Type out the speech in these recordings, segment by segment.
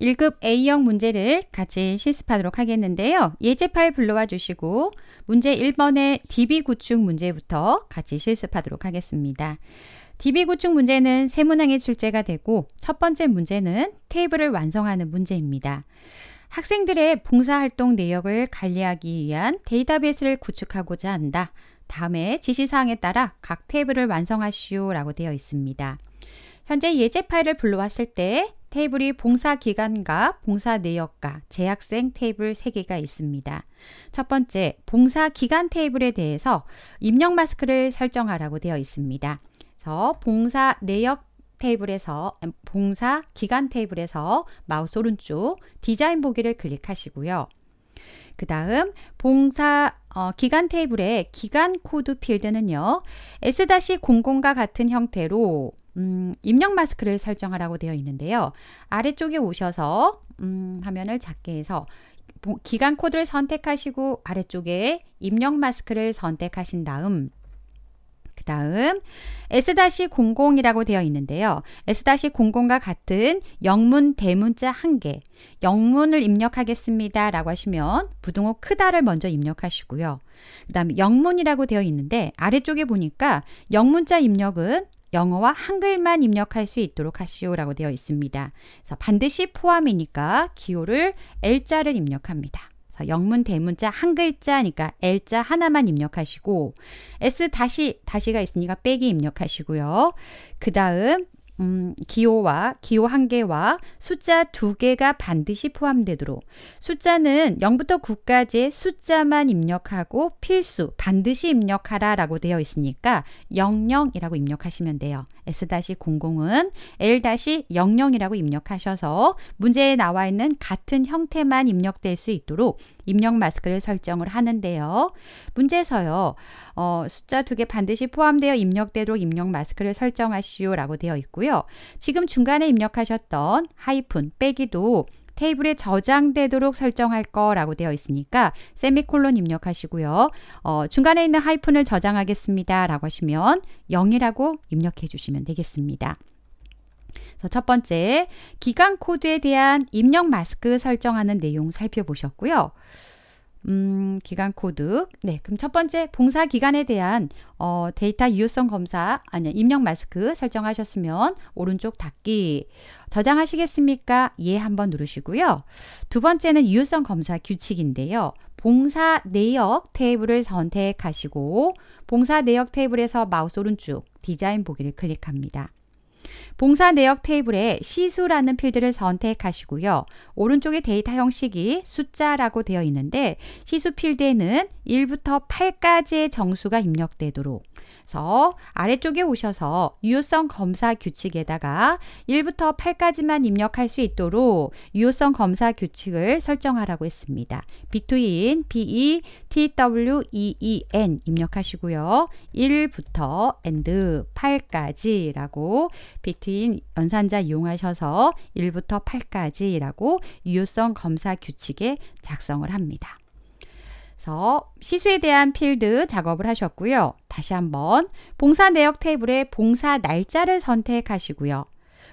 1급 A형 문제를 같이 실습하도록 하겠는데요. 예제 파일 불러와 주시고 문제 1번의 DB 구축 문제부터 같이 실습하도록 하겠습니다. DB 구축 문제는 세 문항의 출제가 되고 첫 번째 문제는 테이블을 완성하는 문제입니다. 학생들의 봉사활동 내역을 관리하기 위한 데이터베이스를 구축하고자 한다. 다음에 지시사항에 따라 각 테이블을 완성하시오 라고 되어 있습니다. 현재 예제 파일을 불러왔을 때 테이블이 봉사 기간과 봉사 내역과 재학생 테이블 3개가 있습니다. 첫 번째, 봉사 기간 테이블에 대해서 입력 마스크를 설정하라고 되어 있습니다. 그래서 봉사 내역 테이블에서 봉사 기간 테이블에서 마우스 오른쪽 디자인 보기를 클릭하시고요. 그 다음 봉사 어, 기간 테이블의 기간 코드 필드는요. S-00과 같은 형태로 음, 입력 마스크를 설정하라고 되어 있는데요. 아래쪽에 오셔서 음, 화면을 작게 해서 기간 코드를 선택하시고 아래쪽에 입력 마스크를 선택하신 다음 그 다음 S-00이라고 되어 있는데요. S-00과 같은 영문 대문자 한 개 영문을 입력하겠습니다 라고 하시면 부등호 크다를 먼저 입력하시고요. 그 다음에 영문이라고 되어 있는데 아래쪽에 보니까 영문자 입력은 영어와 한글만 입력할 수 있도록 하시오라고 되어 있습니다. 그래서 반드시 포함이니까 기호를 L자를 입력합니다. 영문 대문자 한 글자니까 그러니까 L자 하나만 입력하시고 S 다시 다시가 있으니까 빼기 입력하시고요. 그 다음 음, 기호와 기호 한 개와 숫자 두 개가 반드시 포함되도록 숫자는 0부터 9까지의 숫자만 입력하고 필수 반드시 입력하라라고 되어 있으니까 00이라고 입력하시면 돼요. S-00은 L-00이라고 입력하셔서 문제에 나와 있는 같은 형태만 입력될 수 있도록 입력 마스크를 설정을 하는데요. 문제서요. 어, 숫자 두 개 반드시 포함되어 입력되도록 입력 마스크를 설정하시오라고 되어 있고요. 지금 중간에 입력하셨던 하이픈 빼기도 테이블에 저장되도록 설정할 거라고 되어 있으니까 세미콜론 입력하시고요. 어, 중간에 있는 하이픈을 저장하겠습니다. 라고 하시면 0이라고 입력해 주시면 되겠습니다. 첫 번째, 기간 코드에 대한 입력 마스크 설정하는 내용 살펴보셨고요. 음, 기간 코드. 네, 그럼 첫 번째 봉사 기간에 대한 어, 데이터 유효성 검사, 아니 입력 마스크 설정하셨으면 오른쪽 닫기. 저장하시겠습니까? 예 한번 누르시고요. 두 번째는 유효성 검사 규칙인데요. 봉사 내역 테이블을 선택하시고 봉사 내역 테이블에서 마우스 오른쪽 디자인 보기를 클릭합니다. 봉사 내역 테이블에 시수라는 필드를 선택하시고요. 오른쪽에 데이터 형식이 숫자라고 되어 있는데 시수 필드에는 1부터 8까지의 정수가 입력되도록 그래서 아래쪽에 오셔서 유효성 검사 규칙에다가 1부터 8까지만 입력할 수 있도록 유효성 검사 규칙을 설정하라고 했습니다. between, be, tween 입력하시고요. 1부터 and 8까지라고 b e t 같은 연산자 이용하셔서 1부터 8까지라고 유효성 검사 규칙에 작성을 합니다. 그래서 시수에 대한 필드 작업을 하셨고요. 다시 한번 봉사 내역 테이블에 봉사 날짜를 선택하시고요.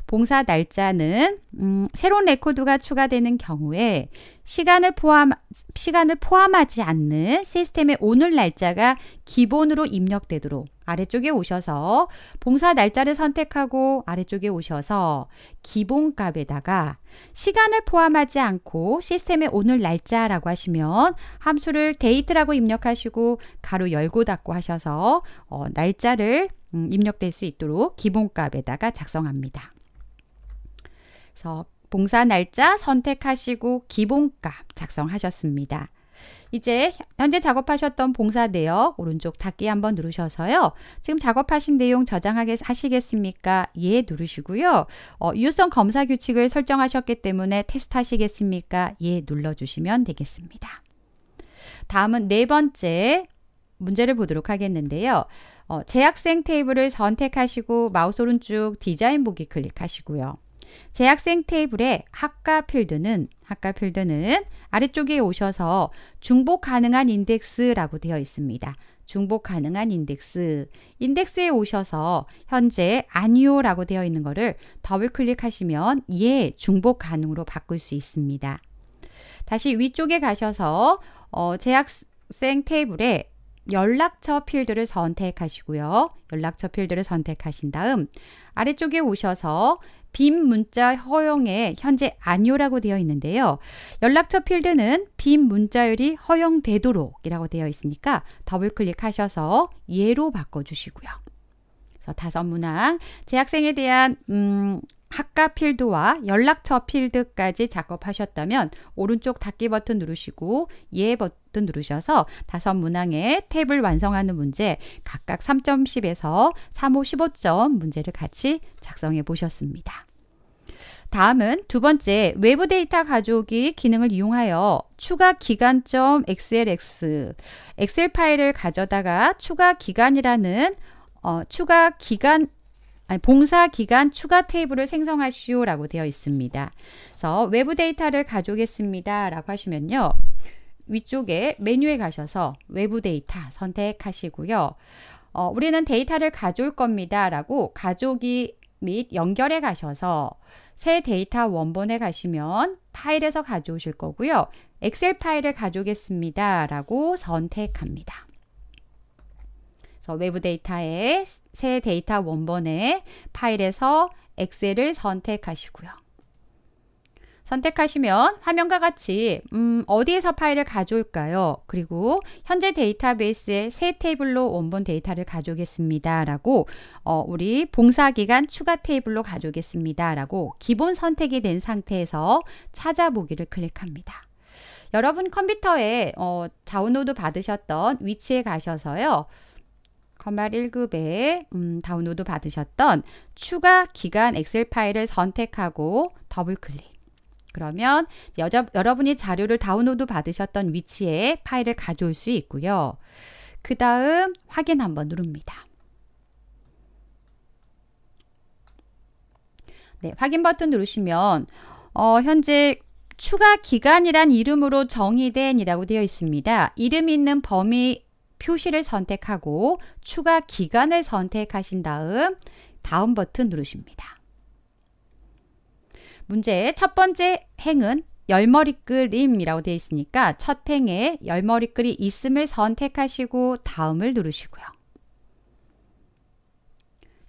봉사 날짜는 음, 새로운 레코드가 추가되는 경우에 시간을 포함 시간을 포함하지 않는 시스템의 오늘 날짜가 기본으로 입력되도록 아래쪽에 오셔서 봉사 날짜를 선택하고 아래쪽에 오셔서 기본값에다가 시간을 포함하지 않고 시스템의 오늘 날짜라고 하시면 함수를 데이트라고 입력하시고 가로 열고 닫고 하셔서 어, 날짜를 음, 입력될 수 있도록 기본값에다가 작성합니다. 그래서 봉사 날짜 선택하시고 기본값 작성하셨습니다. 이제 현재 작업하셨던 봉사 내역 오른쪽 닫기 한번 누르셔서요. 지금 작업하신 내용 저장하게 하시겠습니까? 예 누르시고요. 어, 유효성 검사 규칙을 설정하셨기 때문에 테스트 하시겠습니까? 예 눌러주시면 되겠습니다. 다음은 네 번째 문제를 보도록 하겠는데요. 어, 재학생 테이블을 선택하시고 마우스 오른쪽 디자인 보기 클릭하시고요. 재학생 테이블에 학과 필드는 학과 필드는 아래쪽에 오셔서 중복 가능한 인덱스라고 되어 있습니다. 중복 가능한 인덱스. 인덱스에 오셔서 현재 아니요라고 되어 있는 것을 더블 클릭하시면 예 중복 가능으로 바꿀 수 있습니다. 다시 위쪽에 가셔서 어, 재학생 테이블에 연락처 필드를 선택하시고요. 연락처 필드를 선택하신 다음 아래쪽에 오셔서 빈 문자 허용에 현재 아니오라고 되어 있는데요. 연락처 필드는 빈 문자율이 허용되도록이라고 되어 있으니까 더블 클릭하셔서 예로 바꿔주시고요. 그래서 다섯 문항 재학생에 대한 음, 학과 필드와 연락처 필드까지 작업하셨다면 오른쪽 닫기 버튼 누르시고 예 버튼 누르셔서 다섯 문항의 탭을 완성하는 문제 각각 3.10에서 3, 5, 15점 문제를 같이 작성해 보셨습니다. 다음은 두 번째 외부 데이터 가져오기 기능을 이용하여 추가 기간점 xlx 엑셀 파일을 가져다가 추가 기간이라는 어, 추가 기간 아니, 봉사 기간 추가 테이블을 생성하시오라고 되어 있습니다. 그래서 외부 데이터를 가져오겠습니다라고 하시면요. 위쪽에 메뉴에 가셔서 외부 데이터 선택하시고요. 어, 우리는 데이터를 가져올 겁니다라고 가져오기 및 연결에 가셔서 새 데이터 원본에 가시면 파일에서 가져오실 거고요. 엑셀 파일을 가져오겠습니다라고 선택합니다. 그래서 외부 데이터의 새 데이터 원본의 파일에서 엑셀을 선택하시고요. 선택하시면 화면과 같이 음, 어디에서 파일을 가져올까요? 그리고 현재 데이터베이스의 새 테이블로 원본 데이터를 가져오겠습니다. 라고 어, 우리 봉사기간 추가 테이블로 가져오겠습니다. 라고 기본 선택이 된 상태에서 찾아보기를 클릭합니다. 여러분 컴퓨터에 어, 다운로드 받으셨던 위치에 가셔서요. 건말 1급에 음, 다운로드 받으셨던 추가 기간 엑셀 파일을 선택하고 더블 클릭. 그러면 여자, 여러분이 자료를 다운로드 받으셨던 위치에 파일을 가져올 수 있고요. 그 다음 확인 한번 누릅니다. 네, 확인 버튼 누르시면 어, 현재 추가 기간이란 이름으로 정의된이라고 되어 있습니다. 이름 있는 범위 표시를 선택하고 추가 기간을 선택하신 다음 다음 버튼 누르십니다. 문제 첫 번째 행은 열머리끄림이라고 되어 있으니까 첫 행에 열머리끄이 있음을 선택하시고 다음을 누르시고요.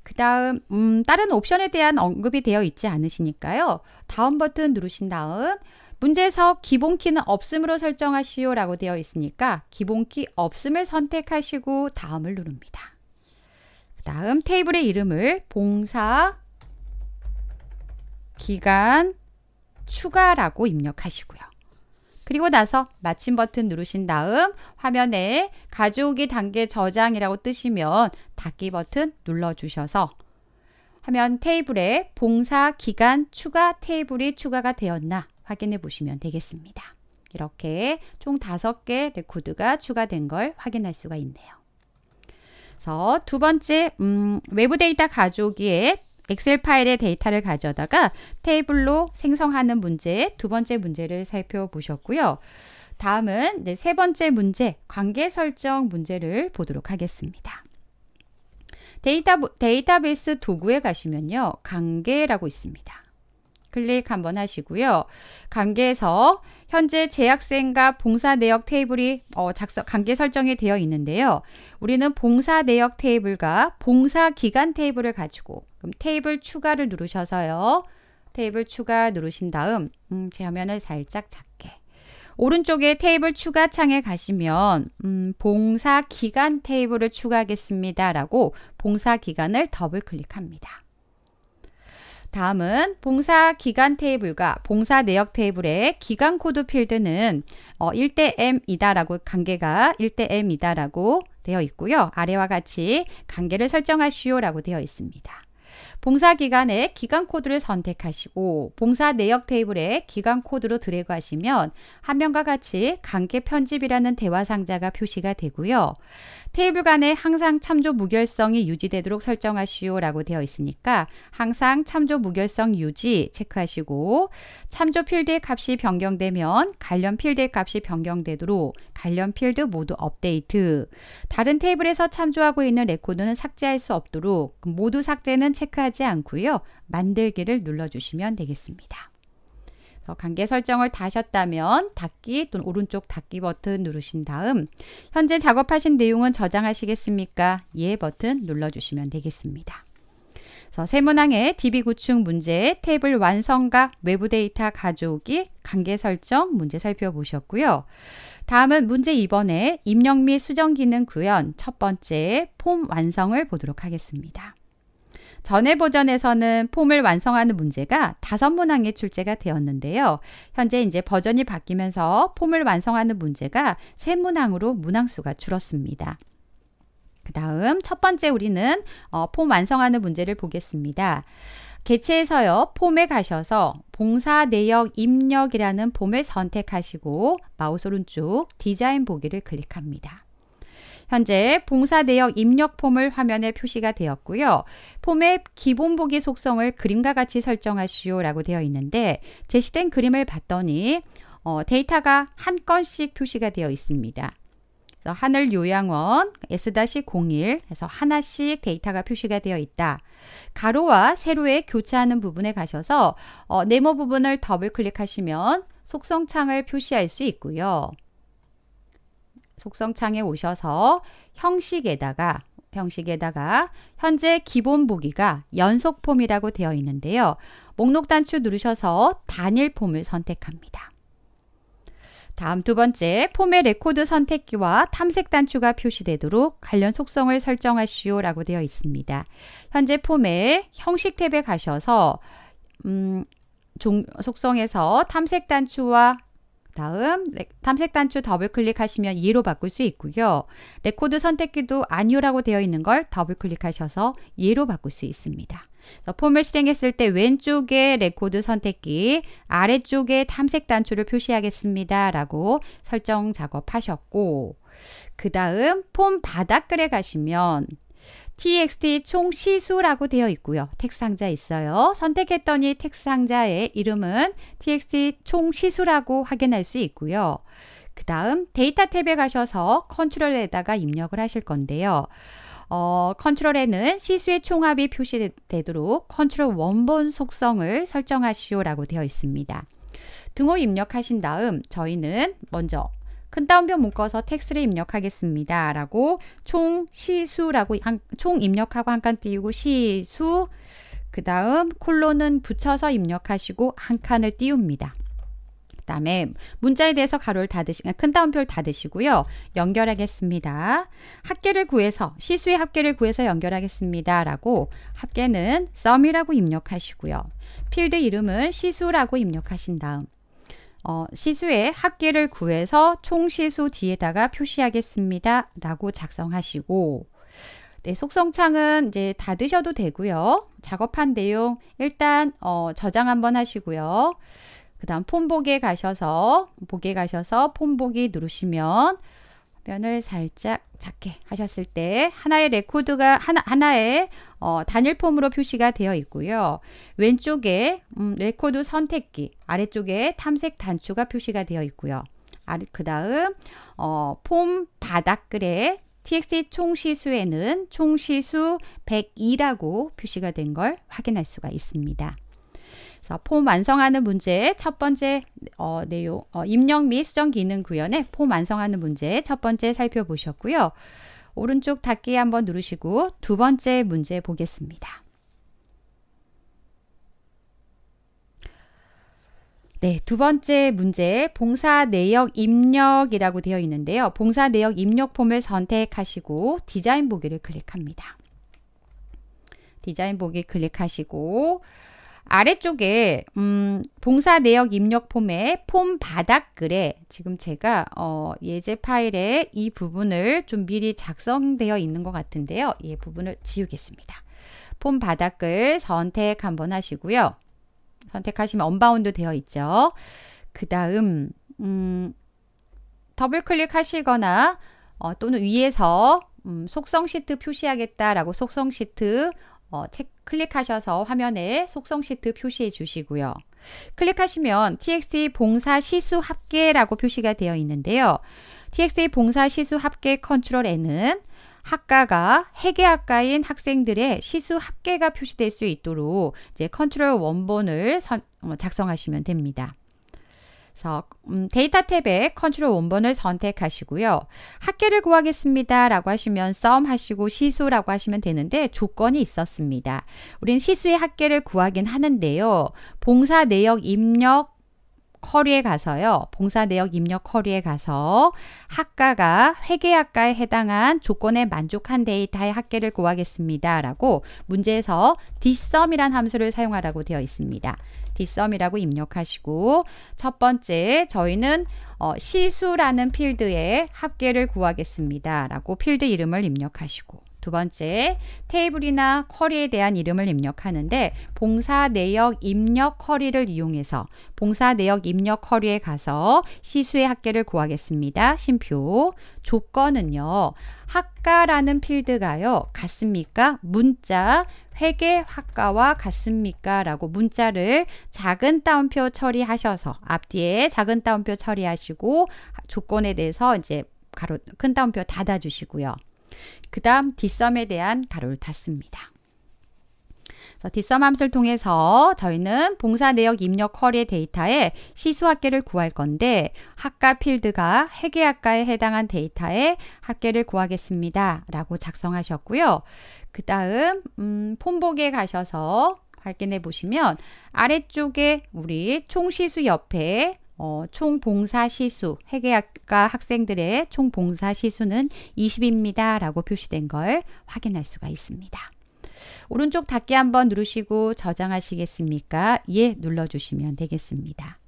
그 다음 음, 다른 옵션에 대한 언급이 되어 있지 않으시니까요. 다음 버튼 누르신 다음 문제 사업 기본키는 없음으로 설정하시오 라고 되어 있으니까 기본키 없음을 선택하시고 다음을 누릅니다. 그 다음 테이블의 이름을 봉사 기간 추가라고 입력하시고요. 그리고 나서 마침 버튼 누르신 다음 화면에 가져오기 단계 저장이라고 뜨시면 닫기 버튼 눌러주셔서 화면 테이블에 봉사 기간 추가 테이블이 추가가 되었나 확인해 보시면 되겠습니다. 이렇게 총 5개 레코드가 추가된 걸 확인할 수가 있네요. 그래서 두 번째 음, 외부 데이터 가져오기 엑셀 파일의 데이터를 가져다가 테이블로 생성하는 문제 두 번째 문제를 살펴보셨고요. 다음은 네, 세 번째 문제 관계 설정 문제를 보도록 하겠습니다. 데이터, 데이터베이스 도구에 가시면요. 관계라고 있습니다. 클릭 한번 하시고요. 관계에서 현재 재학생과 봉사 내역 테이블이 어, 작성, 관계 설정이 되어 있는데요. 우리는 봉사 내역 테이블과 봉사 기간 테이블을 가지고 그럼 테이블 추가를 누르셔서요. 테이블 추가 누르신 다음 음, 제 화면을 살짝 작게 오른쪽에 테이블 추가 창에 가시면 음, 봉사 기간 테이블을 추가하겠습니다. 라고 봉사 기간을 더블 클릭합니다. 다음은 봉사 기간 테이블과 봉사 내역 테이블의 기간 코드 필드는 어, 1대 m이다라고 관계가 1대 m이다라고 되어 있고요. 아래와 같이 관계를 설정하시오라고 되어 있습니다. 봉사기간에 기간 코드를 선택하시고 봉사 내역 테이블에 기간 코드로 드래그하시면 화면과 같이 강계 편집이라는 대화 상자가 표시가 되고요. 테이블 간에 항상 참조 무결성이 유지되도록 설정하시오 라고 되어 있으니까 항상 참조 무결성 유지 체크하시고 참조 필드의 값이 변경되면 관련 필드의 값이 변경되도록 관련 필드 모두 업데이트 다른 테이블에서 참조하고 있는 레코드는 삭제할 수 없도록 모두 삭제는 체크하지 하지 않고요. 만들기를 눌러주시면 되겠습니다. 관계 설정을 다셨다면 닫기 또는 오른쪽 닫기 버튼 누르신 다음 현재 작업하신 내용은 저장하시겠습니까? 예 버튼 눌러주시면 되겠습니다. 그래서 세문항의 DB 구축 문제 탭을 완성과 외부 데이터 가져오기 관계 설정 문제 살펴보셨고요. 다음은 문제 2번의 입력 및 수정 기능 구현 첫 번째 폼 완성을 보도록 하겠습니다. 전에 버전에서는 폼을 완성하는 문제가 다섯 문항에 출제가 되었는데요. 현재 이제 버전이 바뀌면서 폼을 완성하는 문제가 세 문항으로 문항수가 줄었습니다. 그 다음 첫 번째 우리는 어, 폼 완성하는 문제를 보겠습니다. 개체에서요, 폼에 가셔서 봉사 내역 입력이라는 폼을 선택하시고 마우스 오른쪽 디자인 보기를 클릭합니다. 현재 봉사대역 입력 폼을 화면에 표시가 되었고요. 폼의 기본 보기 속성을 그림과 같이 설정하시오 라고 되어 있는데 제시된 그림을 봤더니 어, 데이터가 한 건씩 표시가 되어 있습니다. 하늘 요양원 S-01 해서 하나씩 데이터가 표시가 되어 있다. 가로와 세로에 교차하는 부분에 가셔서 어, 네모 부분을 더블 클릭하시면 속성창을 표시할 수 있고요. 속성창에 오셔서 형식에다가 형식에다가 현재 기본 보기가 연속 폼이라고 되어 있는데요. 목록 단추 누르셔서 단일 폼을 선택합니다. 다음 두 번째, 폼의 레코드 선택기와 탐색 단추가 표시되도록 관련 속성을 설정하시오 라고 되어 있습니다. 현재 폼의 형식 탭에 가셔서 음, 속성에서 탐색 단추와 다음 네, 탐색 단추 더블 클릭하시면 2로 바꿀 수 있고요. 레코드 선택기도 아니오라고 되어 있는 걸 더블 클릭하셔서 2로 바꿀 수 있습니다. 폼을 실행했을 때 왼쪽에 레코드 선택기, 아래쪽에 탐색 단추를 표시하겠습니다. 라고 설정 작업하셨고 그 다음 폼 바닥글에 가시면 txt 총 시수라고 되어 있고요. 텍 상자 있어요. 선택했더니 텍 상자의 이름은 txt 총 시수라고 확인할 수 있고요. 그 다음 데이터 탭에 가셔서 컨트롤에다가 입력을 하실 건데요. 어, 컨트롤에는 시수의 총합이 표시되도록 컨트롤 원본 속성을 설정하시오라고 되어 있습니다. 등호 입력하신 다음 저희는 먼저 큰 따옴표 묶어서 텍스트를 입력하겠습니다. 라고 총 시수라고 한, 총 입력하고 한 칸 띄우고 시수 그 다음 콜론은 붙여서 입력하시고 한 칸을 띄웁니다. 그 다음에 문자에 대해서 가로를 닫으시고 큰 따옴표를 닫으시고요. 연결하겠습니다. 합계를 구해서 시수의 합계를 구해서 연결하겠습니다. 라고 합계는 썸이라고 입력하시고요. 필드 이름을 시수라고 입력하신 다음 어, 시수의 학계를 구해서 총시수 뒤에다가 표시하겠습니다. 라고 작성하시고 네, 속성창은 이제 닫으셔도 되고요. 작업한 내용 일단 어, 저장 한번 하시고요. 그 다음 폼보기에 가셔서 보기에 가셔서 폼보기 누르시면 화면을 살짝 작게 하셨을 때 하나의 레코드가 하나, 하나의 어, 단일폼으로 표시가 되어 있고요. 왼쪽에 음, 레코드 선택기, 아래쪽에 탐색 단추가 표시가 되어 있고요. 아, 그 다음 어, 폼 바닥글에 TXT 총시수에는 총시수 102라고 표시가 된 걸 확인할 수가 있습니다. 그래서 폼 완성하는 문제 첫 번째 어, 내용 어, 입력 및 수정 기능 구현에 폼 완성하는 문제 첫 번째 살펴보셨고요. 오른쪽 닫기 한번 누르시고 두 번째 문제 보겠습니다. 네, 두 번째 문제 봉사 내역 입력이라고 되어 있는데요. 봉사 내역 입력 폼을 선택하시고 디자인 보기를 클릭합니다. 디자인 보기 클릭하시고 아래쪽에 음, 봉사 내역 입력 폼의 폼 바닥글에 지금 제가 어, 예제 파일에 이 부분을 좀 미리 작성되어 있는 것 같은데요. 이 부분을 지우겠습니다. 폼 바닥글 선택 한번 하시고요. 선택하시면 언바운드 되어 있죠. 그 다음 음, 더블 클릭하시거나 어, 또는 위에서 음, 속성 시트 표시하겠다라고 속성 시트 어, 책 클릭하셔서 화면에 속성 시트 표시해 주시고요. 클릭하시면 txt 봉사 시수 합계라고 표시가 되어 있는데요. txt 봉사 시수 합계 컨트롤 N은 학과가 해계학과인 학생들의 시수 합계가 표시될 수 있도록 이제 컨트롤 원본을 선, 어, 작성하시면 됩니다. 그래서 음, 데이터 탭에 컨트롤 원본을 선택하시고요. 학계를 구하겠습니다. 라고 하시면 썸 하시고 시수라고 하시면 되는데 조건이 있었습니다. 우린 시수의 학계를 구하긴 하는데요. 봉사 내역 입력 커리에 가서요. 봉사 내역 입력 커리에 가서 학과가 회계학과에 해당한 조건에 만족한 데이터의 학계를 구하겠습니다. 라고 문제에서 d 썸 u m 이란 함수를 사용하라고 되어 있습니다. 디썸이라고 입력하시고 첫 번째 저희는 어, 시수라는 필드에 합계를 구하겠습니다. 라고 필드 이름을 입력하시고 두 번째, 테이블이나 커리에 대한 이름을 입력하는데 봉사 내역 입력 커리를 이용해서 봉사 내역 입력 커리에 가서 시수의 학계를 구하겠습니다. 심표. 조건은요. 학과라는 필드가요. 같습니까? 문자 회계학과와 같습니까? 라고 문자를 작은 따옴표 처리하셔서 앞뒤에 작은 따옴표 처리하시고 조건에 대해서 이제 가로 큰 따옴표 닫아주시고요. 그 다음 뒷섬에 대한 가로를 닫습니다. 뒷섬 함수를 통해서 저희는 봉사 내역 입력 쿼리의 데이터에 시수 합계를 구할 건데 학과 필드가 회계 학과에 해당한 데이터에 합계를 구하겠습니다. 라고 작성하셨고요. 그 다음 음, 폼보에 가셔서 확인해 보시면 아래쪽에 우리 총시수 옆에 어, 총 봉사 시수, 회계학과 학생들의 총 봉사 시수는 20입니다. 라고 표시된 걸 확인할 수가 있습니다. 오른쪽 닫기 한번 누르시고 저장하시겠습니까? 예 눌러주시면 되겠습니다.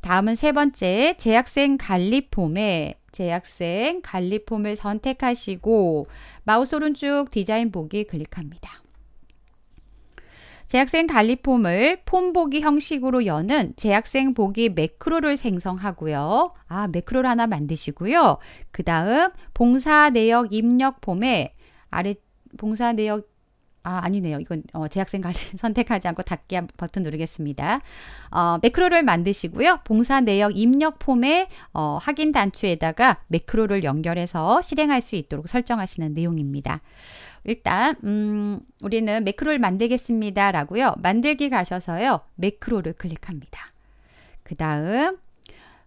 다음은 세 번째 재학생 관리 폼에 재학생 관리 폼을 선택하시고 마우스 오른쪽 디자인 보기 클릭합니다. 재학생 관리 폼을 폼 보기 형식으로 여는 재학생 보기 매크로를 생성하고요. 아, 매크로를 하나 만드시고요. 그 다음 봉사 내역 입력 폼에 아래 봉사 내역 아, 아니네요. 이건 어, 재학생 관리 선택하지 않고 닫기 버튼 누르겠습니다. 어, 매크로를 만드시고요. 봉사 내역 입력 폼에 어, 확인 단추에다가 매크로를 연결해서 실행할 수 있도록 설정하시는 내용입니다. 일단 음, 우리는 매크로를 만들겠습니다. 라고요. 만들기 가셔서요. 매크로를 클릭합니다. 그 다음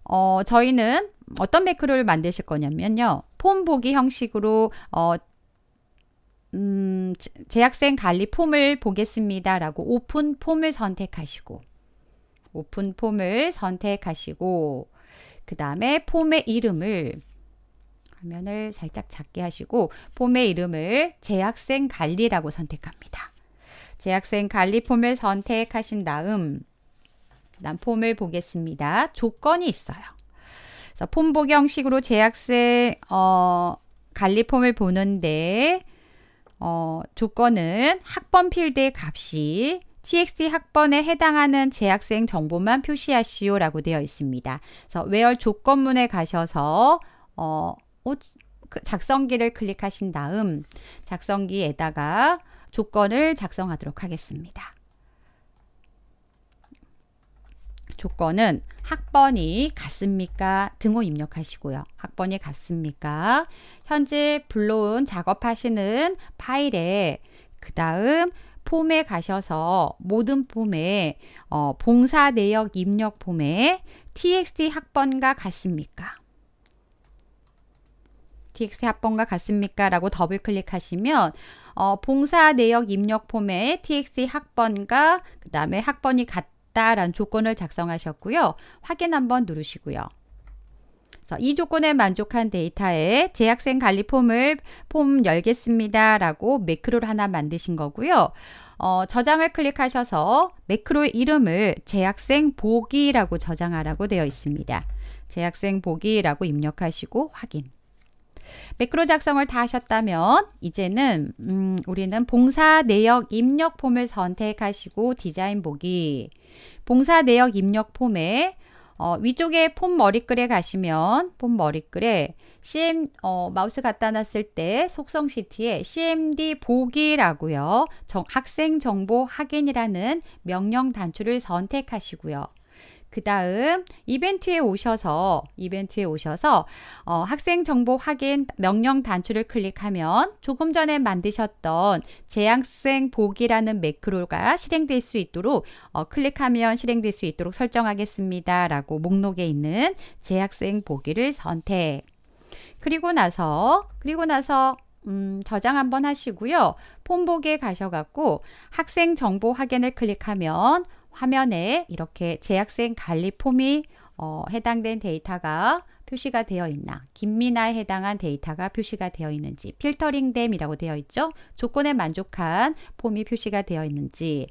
어, 저희는 어떤 매크로를 만드실 거냐면요. 폼 보기 형식으로 어, 음, 재학생 관리 폼을 보겠습니다. 라고 오픈 폼을 선택하시고 오픈 폼을 선택하시고 그 다음에 폼의 이름을 화면을 살짝 작게 하시고 폼의 이름을 재학생 관리라고 선택합니다. 재학생 관리 폼을 선택하신 다음 난 폼을 보겠습니다. 조건이 있어요. 그래서 폼 보기 형식으로 재학생 어, 관리 폼을 보는데 어, 조건은 학번 필드의 값이 TXT 학번에 해당하는 재학생 정보만 표시하시오라고 되어 있습니다. 그래서 외열 조건문에 가셔서 어, 어, 그 작성기를 클릭하신 다음 작성기에다가 조건을 작성하도록 하겠습니다. 조건은 학번이 같습니까? 등호 입력하시고요. 학번이 같습니까? 현재 불러온 작업하시는 파일에 그 다음 폼에 가셔서 모든 폼에 어, 봉사 내역 입력 폼에 txt 학번과 같습니까? t x 합본과 같습니까? 라고 더블 클릭하시면 어, 봉사 내역 입력 폼에 txt 학번과 그 다음에 학번이 같다라는 조건을 작성하셨고요. 확인 한번 누르시고요. 이 조건에 만족한 데이터에 재학생 관리 폼을 폼 열겠습니다 라고 매크로를 하나 만드신 거고요. 어, 저장을 클릭하셔서 매크로 이름을 재학생 보기라고 저장하라고 되어 있습니다. 재학생 보기라고 입력하시고 확인. 매크로 작성을 다 하셨다면 이제는 음, 우리는 봉사 내역 입력 폼을 선택하시고 디자인 보기 봉사 내역 입력 폼에 어, 위쪽에 폼 머리글에 가시면 폼 머리글에 CM 어, 마우스 갖다 놨을 때 속성 시트에 CMD 보기라고요. 정, 학생 정보 확인이라는 명령 단추를 선택하시고요. 그 다음 이벤트에 오셔서 이벤트에 오셔서 어, 학생 정보 확인 명령 단추를 클릭하면 조금 전에 만드셨던 재학생 보기라는 매크로가 실행될 수 있도록 어, 클릭하면 실행될 수 있도록 설정하겠습니다. 라고 목록에 있는 재학생 보기를 선택 그리고 나서 그리고 나서 음, 저장 한번 하시고요. 폼복에 가셔갖고 학생 정보 확인을 클릭하면 화면에 이렇게 재학생 관리 폼이 어, 해당된 데이터가 표시가 되어 있나 김민아에 해당한 데이터가 표시가 되어 있는지 필터링됨이라고 되어 있죠. 조건에 만족한 폼이 표시가 되어 있는지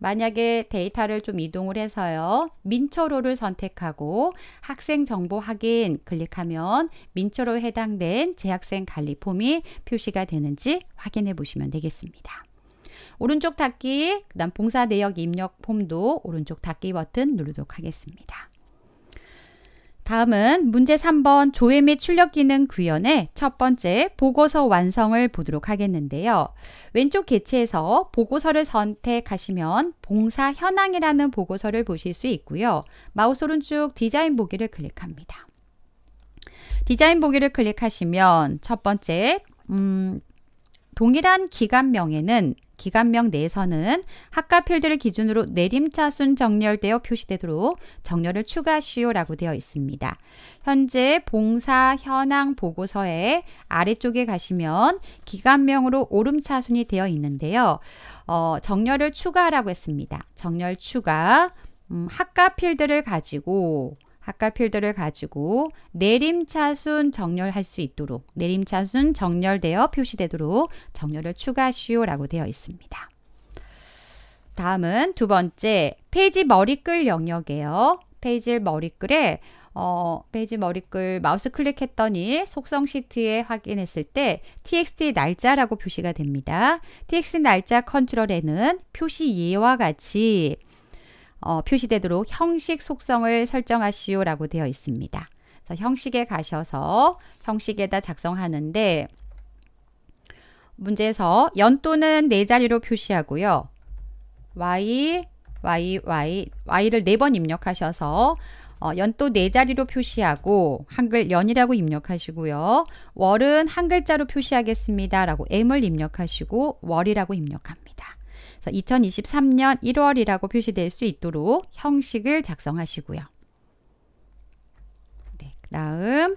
만약에 데이터를 좀 이동을 해서요. 민초로를 선택하고 학생 정보 확인 클릭하면 민초로 해당된 재학생 관리 폼이 표시가 되는지 확인해 보시면 되겠습니다. 오른쪽 닫기, 그 다음 봉사 내역 입력 폼도 오른쪽 닫기 버튼 누르도록 하겠습니다. 다음은 문제 3번 조회 및 출력 기능 구현의 첫 번째 보고서 완성을 보도록 하겠는데요. 왼쪽 개체에서 보고서를 선택하시면 봉사 현황이라는 보고서를 보실 수 있고요. 마우스 오른쪽 디자인 보기를 클릭합니다. 디자인 보기를 클릭하시면 첫 번째 음, 동일한 기간명에는 기간명 내에서는 학과 필드를 기준으로 내림차순 정렬되어 표시되도록 정렬을 추가하시오라고 되어 있습니다. 현재 봉사 현황 보고서의 아래쪽에 가시면 기간명으로 오름차순이 되어 있는데요. 어, 정렬을 추가라고 했습니다. 정렬 추가 음, 학과 필드를 가지고 아까 필드를 가지고 내림차순 정렬할 수 있도록 내림차순 정렬되어 표시되도록 정렬을 추가하시오 라고 되어 있습니다. 다음은 두 번째 페이지 머리글 영역이에요. 페이지 머리글에 어, 페이지 머리글 마우스 클릭했더니 속성 시트에 확인했을 때 txt 날짜라고 표시가 됩니다. txt 날짜 컨트롤에는 표시 예와 같이 어, 표시되도록 형식 속성을 설정하시오라고 되어 있습니다. 그래서 형식에 가셔서 형식에다 작성하는데 문제에서 연도는 네 자리로 표시하고요. y, y, y, y를 네 번 입력하셔서 어, 연도 네 자리로 표시하고 한글 연이라고 입력하시고요. 월은 한 글자로 표시하겠습니다라고 m을 입력하시고 월이라고 입력합니다. 2023년 1월이라고 표시될 수 있도록 형식을 작성하시고요. 네, 다음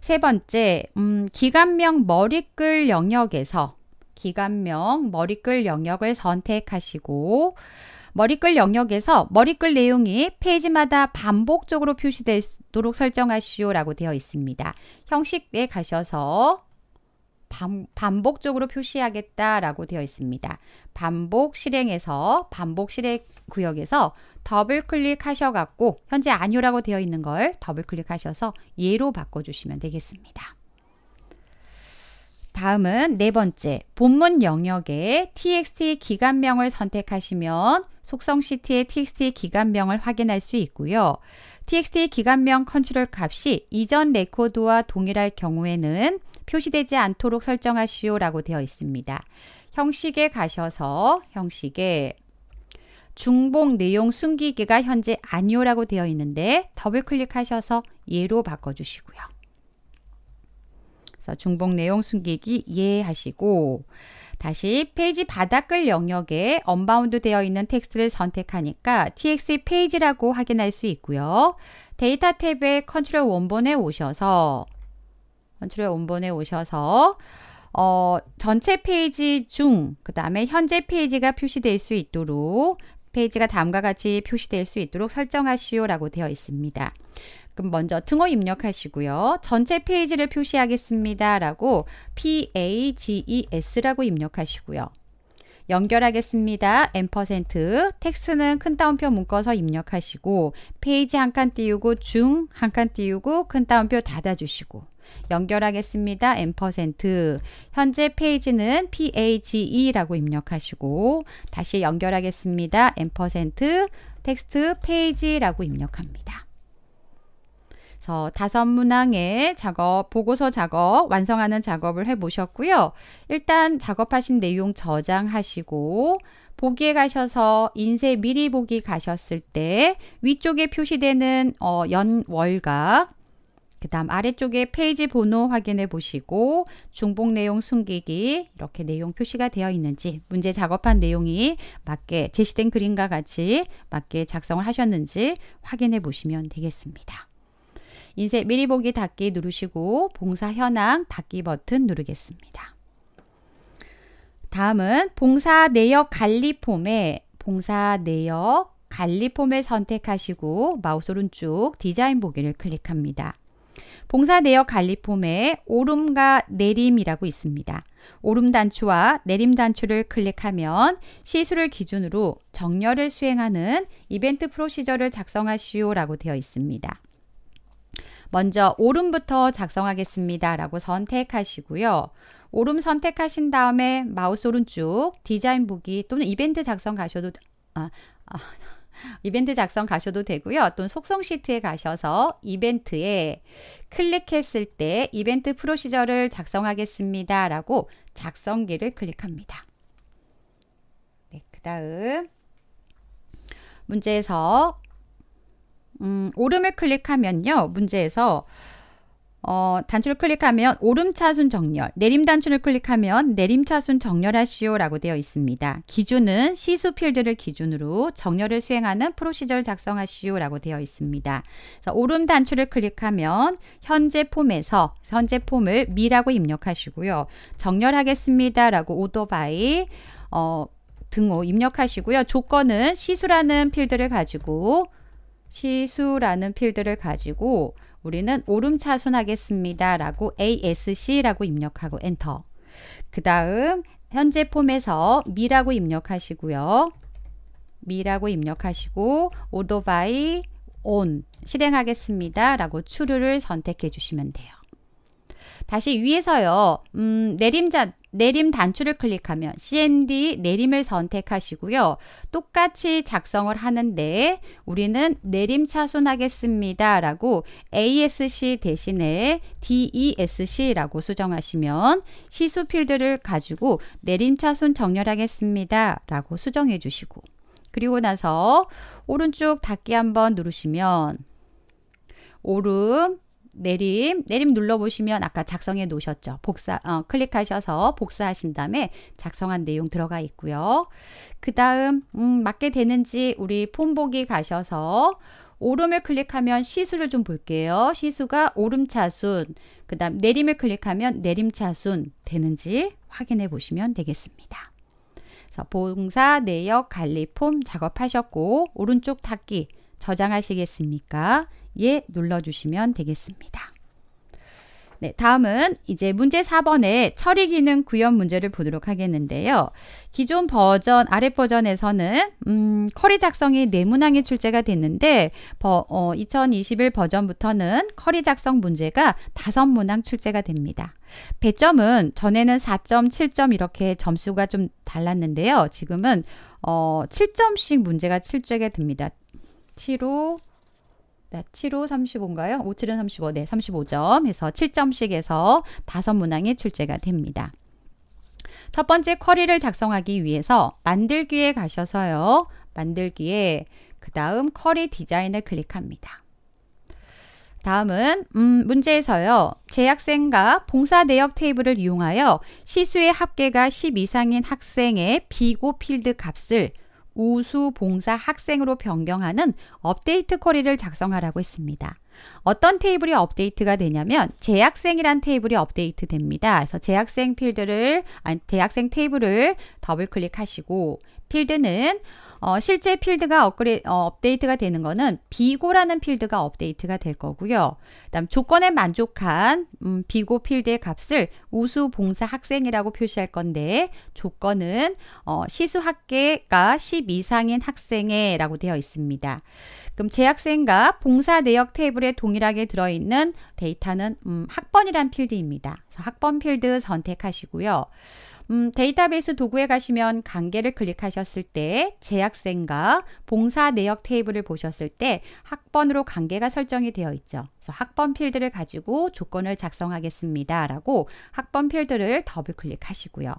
세 번째, 음, 기간명 머리글 영역에서 기간명 머리글 영역을 선택하시고 머리글 영역에서 머리글 내용이 페이지마다 반복적으로 표시되도록 설정하시오 라고 되어 있습니다. 형식에 가셔서 반, 반복적으로 표시하겠다라고 되어 있습니다. 반복 실행에서 반복 실행 구역에서 더블 클릭하셔갖고 현재 아니오라고 되어 있는 걸 더블 클릭하셔서 예로 바꿔주시면 되겠습니다. 다음은 네 번째 본문 영역에 txt 기간명을 선택하시면 속성 시트의 txt 기간명을 확인할 수 있고요. txt 기간명 컨트롤 값이 이전 레코드와 동일할 경우에는 표시되지 않도록 설정하시오라고 되어 있습니다. 형식에 가셔서 형식에 중복 내용 숨기기가 현재 아니오라고 되어 있는데 더블 클릭하셔서 예로 바꿔주시고요. 그래서 중복 내용 숨기기 예 하시고 다시 페이지 바닥글 영역에 언바운드 되어 있는 텍스트를 선택하니까 txt 페이지라고 확인할 수 있고요. 데이터 탭에 컨트롤 원본에 오셔서 원추리의 원본에 오셔서 어, 전체 페이지 중, 그 다음에 현재 페이지가 표시될 수 있도록, 페이지가 다음과 같이 표시될 수 있도록 설정하시오 라고 되어 있습니다. 그럼 먼저 등호 입력하시고요. 전체 페이지를 표시하겠습니다 e 라고 PAGES라고 입력하시고요. 연결하겠습니다. 앰 텍스는 큰 따옴표 묶어서 입력하시고 페이지 한 칸 띄우고 중 한 칸 띄우고 큰 따옴표 닫아주시고 연결하겠습니다. 앰 현재 페이지는 PAGE라고 입력하시고 다시 연결하겠습니다. 앰 텍스트 페이지라고 입력합니다. 그래서 다섯 문항의 작업, 보고서 작업, 완성하는 작업을 해보셨고요. 일단 작업하신 내용 저장하시고 보기에 가셔서 인쇄 미리 보기 가셨을 때 위쪽에 표시되는 어, 연월각 그 다음 아래쪽에 페이지 번호 확인해 보시고 중복 내용 숨기기 이렇게 내용 표시가 되어 있는지 문제 작업한 내용이 맞게 제시된 그림과 같이 맞게 작성을 하셨는지 확인해 보시면 되겠습니다. 인쇄 미리 보기 닫기 누르시고 봉사 현황 닫기 버튼 누르겠습니다. 다음은 봉사 내역 관리 폼에 봉사 내역 관리 폼을 선택하시고 마우스 오른쪽 디자인 보기를 클릭합니다. 봉사 내역 관리 폼에 오름과 내림이라고 있습니다. 오름 단추와 내림 단추를 클릭하면 시수를 기준으로 정렬을 수행하는 이벤트 프로시저를 작성하시오라고 되어 있습니다. 먼저 오름부터 작성하겠습니다. 라고 선택하시고요. 오름 선택하신 다음에 마우스 오른쪽 디자인 보기 또는 이벤트 작성 가셔도 아, 아, 이벤트 작성 가셔도 되고요. 또는 속성 시트에 가셔서 이벤트에 클릭했을 때 이벤트 프로시저를 작성하겠습니다. 라고 작성기를 클릭합니다. 네, 그 다음 문제에서 음, 오름을 클릭하면요. 문제에서 어, 단추를 클릭하면 오름 차순 정렬, 내림 단추를 클릭하면 내림 차순 정렬하시오라고 되어 있습니다. 기준은 시수 필드를 기준으로 정렬을 수행하는 프로시저를 작성하시오라고 되어 있습니다. 오름 단추를 클릭하면 현재 폼에서 현재 폼을 미라고 입력하시고요. 정렬하겠습니다라고 오더바이 어, 등호 입력하시고요. 조건은 시수라는 필드를 가지고 시수라는 필드를 가지고 우리는 오름차순하겠습니다. 라고 ASC라고 입력하고 엔터. 그 다음 현재 폼에서 미라고 입력하시고요. 미라고 입력하시고 오도바이 온 실행하겠습니다. 라고 추류를 선택해 주시면 돼요. 다시 위에서요. 음, 내림자 내림 단추를 클릭하면 CMD 내림을 선택하시고요. 똑같이 작성을 하는데 우리는 내림 차순하겠습니다. 라고 ASC 대신에 DESC라고 수정하시면 시수 필드를 가지고 내림 차순 정렬하겠습니다. 라고 수정해 주시고 그리고 나서 오른쪽 닫기 한번 누르시면 오름 내림, 내림 눌러보시면 아까 작성해 놓으셨죠. 복사, 어, 클릭하셔서 복사하신 다음에 작성한 내용 들어가 있고요. 그 다음, 음, 맞게 되는지 우리 폼 보기 가셔서 오름을 클릭하면 시수를 좀 볼게요. 시수가 오름차순, 그 다음 내림을 클릭하면 내림차순 되는지 확인해 보시면 되겠습니다. 그래서 봉사, 내역, 관리 폼 작업하셨고 오른쪽 닫기 저장하시겠습니까? 예 눌러주시면 되겠습니다. 네, 다음은 이제 문제 4번의 처리 기능 구현 문제를 보도록 하겠는데요. 기존 버전, 아랫 버전에서는 음, 커리 작성이 네문항에 출제가 됐는데 버, 어, 2021 버전부터는 커리 작성 문제가 다섯 문항 출제가 됩니다. 배점은 전에는 4점, 7점 이렇게 점수가 좀 달랐는데요. 지금은 어, 7점씩 문제가 출제가 됩니다. 7호 네, 7호 35인가요? 5, 7은 35. 네, 35점 해서 7점씩 해서 다섯 문항이 출제가 됩니다. 첫 번째 쿼리를 작성하기 위해서 만들기에 가셔서요. 만들기에 그 다음 쿼리 디자인을 클릭합니다. 다음은 음, 문제에서요. 재학생과 봉사 내역 테이블을 이용하여 시수의 합계가 10 이상인 학생의 비고 필드 값을 우수봉사 학생으로 변경하는 업데이트 쿼리를 작성하라고 했습니다. 어떤 테이블이 업데이트가 되냐면 재학생이란 테이블이 업데이트 됩니다. 그래서 재학생 필드를 아니, 재학생 테이블을 더블 클릭하시고 필드는 어, 실제 필드가 업그레, 어, 업데이트가 되는 거는 비고라는 필드가 업데이트가 될 거고요. 그다음 조건에 만족한 음, 비고 필드의 값을 우수 봉사 학생이라고 표시할 건데 조건은 어, 시수 학계가 10 이상인 학생에라고 되어 있습니다. 그럼 재학생과 봉사 내역 테이블에 동일하게 들어있는 데이터는 음, 학번이란 필드입니다. 그래서 학번 필드 선택하시고요. 음, 데이터베이스 도구에 가시면 강계를 클릭하셨을 때 재학생과 봉사 내역 테이블을 보셨을 때 학번으로 관계가 설정이 되어 있죠. 그래서 학번 필드를 가지고 조건을 작성하겠습니다. 라고 학번 필드를 더블 클릭하시고요.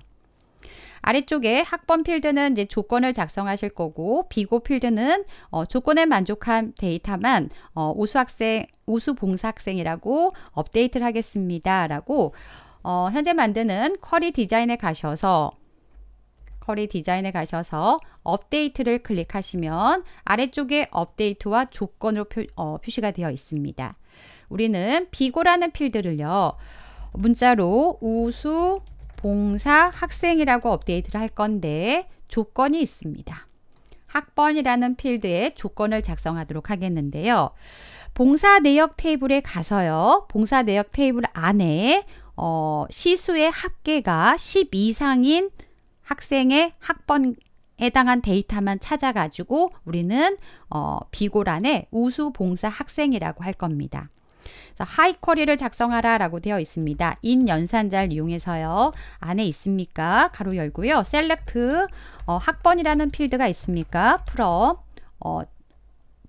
아래쪽에 학번 필드는 이제 조건을 작성하실 거고 비고 필드는 어, 조건에 만족한 데이터만 어, 우수학생, 우수봉사학생이라고 업데이트를 하겠습니다. 라고 어, 현재 만드는 쿼리 디자인에 가셔서 쿼리 디자인에 가셔서 업데이트를 클릭하시면 아래쪽에 업데이트와 조건으로 표, 어, 표시가 되어 있습니다. 우리는 비고라는 필드를요. 문자로 우수, 봉사, 학생이라고 업데이트를 할 건데 조건이 있습니다. 학번이라는 필드에 조건을 작성하도록 하겠는데요. 봉사 내역 테이블에 가서요. 봉사 내역 테이블 안에 어, 시수의 합계가 10 이상인 학생의 학번 해당한 데이터만 찾아가지고 우리는 어, 비고란에 우수 봉사 학생이라고 할 겁니다. 하이쿼리를 작성하라 라고 되어 있습니다. 인 연산자를 이용해서요. 안에 있습니까? 가로 열고요. 셀렉트 어, 학번이라는 필드가 있습니까? 풀어 어,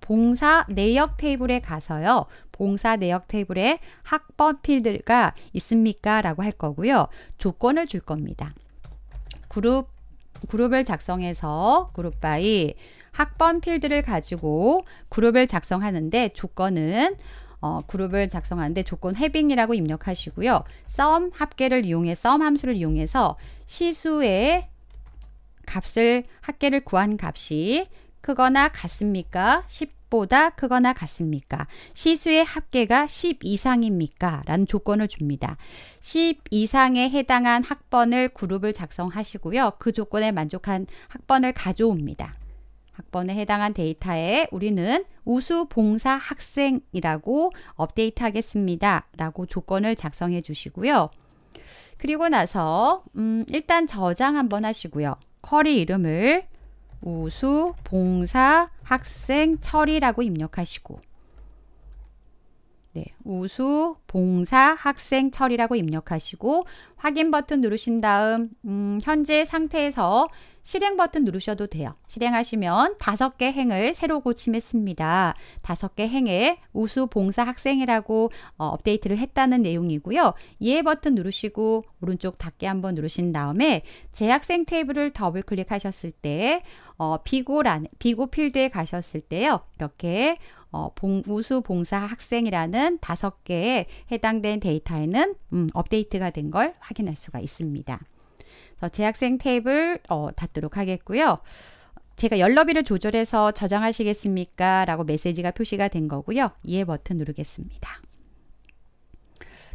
봉사 내역 테이블에 가서요. 봉사 내역 테이블에 학번 필드가 있습니까? 라고 할 거고요. 조건을 줄 겁니다. 그룹 그룹을 작성해서 그룹 바이 학번 필드를 가지고 그룹을 작성하는데 조건은 어, 그룹을 작성하는데 조건 해빙이라고 입력하시고요. 썸 합계를 이용해 썸 함수를 이용해서 시수의 값을 합계를 구한 값이 크거나 같습니까? 10보다 크거나 같습니까? 시수의 합계가 10 이상입니까? 라는 조건을 줍니다. 10 이상에 해당한 학번을 그룹을 작성하시고요. 그 조건에 만족한 학번을 가져옵니다. 학번에 해당한 데이터에 우리는 우수 봉사 학생이라고 업데이트 하겠습니다. 라고 조건을 작성해 주시고요. 그리고 나서 음, 일단 저장 한번 하시고요. 커리 이름을 우수, 봉사, 학생, 철이라고 입력하시고 네, 우수, 봉사, 학생철이라고 입력하시고 확인 버튼 누르신 다음 음, 현재 상태에서 실행 버튼 누르셔도 돼요. 실행하시면 다섯 개 행을 새로 고침했습니다. 다섯 개 행에 우수, 봉사, 학생이라고 어, 업데이트를 했다는 내용이고요. 이 예 버튼 누르시고 오른쪽 닫기 한번 누르신 다음에 재학생 테이블을 더블 클릭하셨을 때 어, 비고란, 비고 필드에 가셨을 때요. 이렇게 어, 봉, 우수봉사 학생이라는 다섯 개에 해당된 데이터에는 음, 업데이트가 된 걸 확인할 수가 있습니다. 재학생 탭을 어, 닫도록 하겠고요. 제가 연러비를 조절해서 저장하시겠습니까? 라고 메시지가 표시가 된 거고요. 이해 버튼 누르겠습니다.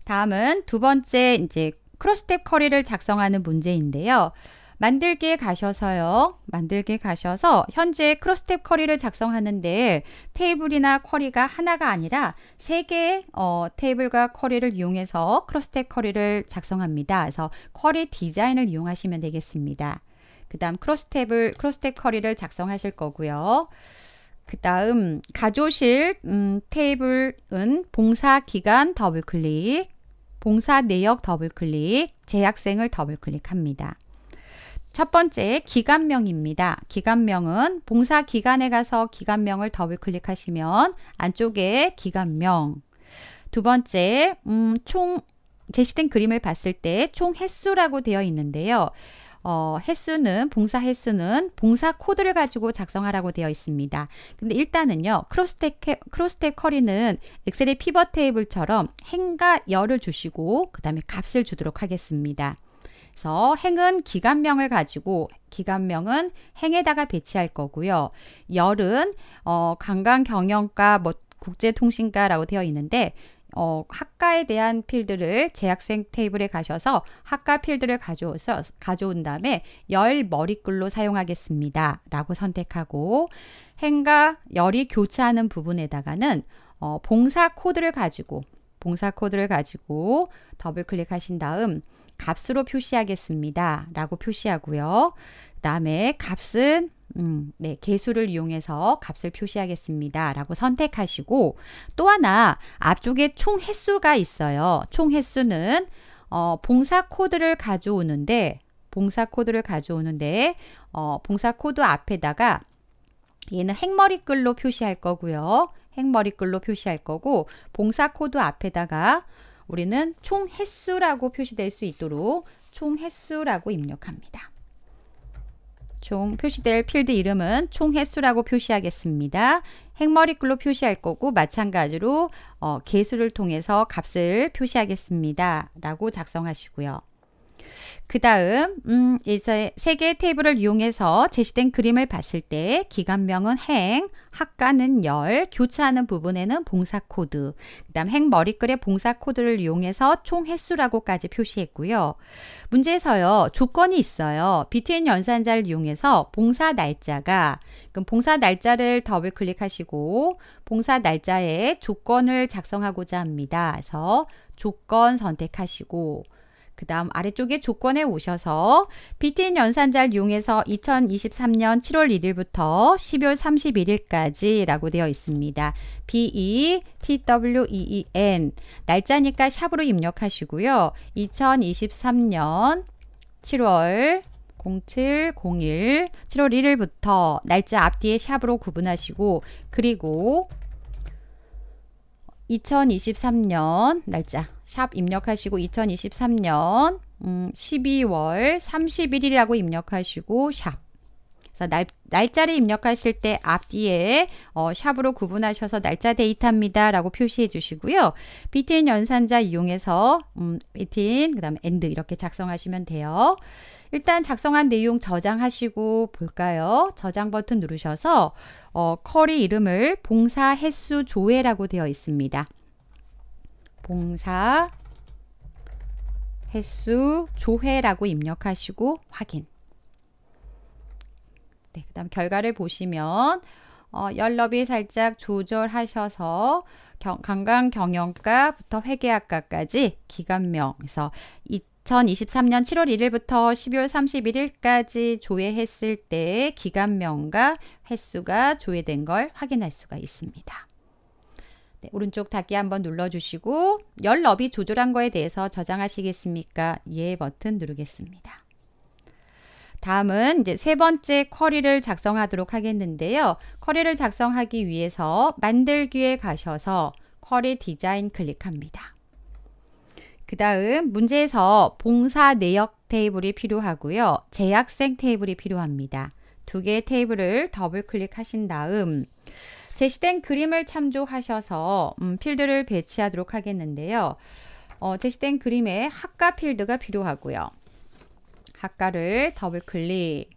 다음은 두 번째 이제 크로스탭 커리를 작성하는 문제인데요. 만들기에 가셔서요. 만들기에 가셔서 현재 크로스탭 커리를 작성하는데 테이블이나 커리가 하나가 아니라 세 개의 어, 테이블과 커리를 이용해서 크로스탭 커리를 작성합니다. 그래서 커리 디자인을 이용하시면 되겠습니다. 그 다음 크로스탭을 크로스탭 커리를 작성하실 거고요. 그 다음 가조실 음, 테이블은 봉사기간 더블클릭 봉사 내역 더블클릭, 재학생을 더블클릭합니다. 첫 번째 기간명입니다. 기간명은 봉사 기간에 가서 기간명을 더블 클릭하시면 안쪽에 기간명. 두 번째 음, 총 제시된 그림을 봤을 때 총 횟수라고 되어 있는데요. 어, 횟수는 봉사 횟수는 봉사 코드를 가지고 작성하라고 되어 있습니다. 근데 일단은요. 크로스텍 크로스텍 커리는 엑셀의 피벗 테이블처럼 행과 열을 주시고 그다음에 값을 주도록 하겠습니다. 그래서 행은 기간명을 가지고 기간명은 행에다가 배치할 거고요. 열은 어, 관광경영과 뭐 국제통신과라고 되어 있는데 어, 학과에 대한 필드를 재학생 테이블에 가셔서 학과 필드를 가져오서, 가져온 다음에 열 머리글로 사용하겠습니다. 라고 선택하고 행과 열이 교차하는 부분에다가는 어, 봉사 코드를 가지고 봉사 코드를 가지고 더블 클릭하신 다음 값으로 표시하겠습니다. 라고 표시하고요. 그 다음에 값은 음, 네, 개수를 이용해서 값을 표시하겠습니다. 라고 선택하시고 또 하나 앞쪽에 총 횟수가 있어요. 총 횟수는 어, 봉사 코드를 가져오는데 봉사 코드를 가져오는데 어, 봉사 코드 앞에다가 얘는 행머리글로 표시할 거고요. 행머리글로 표시할 거고 봉사 코드 앞에다가 우리는 총 횟수라고 표시될 수 있도록 총 횟수라고 입력합니다. 총 표시될 필드 이름은 총 횟수라고 표시하겠습니다. 행머리글로 표시할 거고 마찬가지로 어, 개수를 통해서 값을 표시하겠습니다. 라고 작성하시고요. 그 다음 음, 이제 세 개의 테이블을 이용해서 제시된 그림을 봤을 때 기관명은 행, 학과는 열, 교차하는 부분에는 봉사 코드, 그 다음 행머리글에 봉사 코드를 이용해서 총 횟수라고까지 표시했고요. 문제에서요. 조건이 있어요. BTN 연산자를 이용해서 봉사 날짜가 그럼 봉사 날짜를 더블 클릭하시고 봉사 날짜에 조건을 작성하고자 합니다. 그래서 조건 선택하시고 그 다음 아래쪽에 조건에 오셔서 비트인 연산자를 이용해서 2023년 7월 1일부터 12월 31일까지 라고 되어 있습니다. BETWEEN 날짜니까 샵으로 입력하시고요. 2023년 7월 0701 7월 1일부터 날짜 앞뒤에 샵으로 구분하시고 그리고 2023년 날짜 샵 입력하시고 2023년 음, 12월 31일이라고 입력하시고 샵 날, 날짜를 입력하실 때 앞뒤에 어, 샵으로 구분하셔서 날짜 데이터입니다 라고 표시해 주시고요. 비트인 연산자 이용해서 음, 비트인 그 다음 에 엔드 이렇게 작성하시면 돼요. 일단 작성한 내용 저장하시고 볼까요? 저장 버튼 누르셔서 어, 커리 이름을 봉사 횟수 조회라고 되어 있습니다. 봉사 횟수 조회라고 입력하시고 확인 네, 그 다음 결과를 보시면 어, 연럽이 살짝 조절하셔서 경, 관광 경영과부터 회계학과까지 기간명 그래서 2023년 7월 1일부터 12월 31일까지 조회했을 때 기간명과 횟수가 조회된 걸 확인할 수가 있습니다. 네, 오른쪽 닫기 한번 눌러주시고 열 너비 조절한 거에 대해서 저장하시겠습니까? 예 버튼 누르겠습니다. 다음은 이제 세 번째 쿼리를 작성하도록 하겠는데요. 쿼리를 작성하기 위해서 만들기에 가셔서 쿼리 디자인 클릭합니다. 그 다음 문제에서 봉사 내역 테이블이 필요하고요. 재학생 테이블이 필요합니다. 두 개의 테이블을 더블 클릭하신 다음 제시된 그림을 참조하셔서 음, 필드를 배치하도록 하겠는데요. 어, 제시된 그림에 학과 필드가 필요하고요. 학과를 더블 클릭.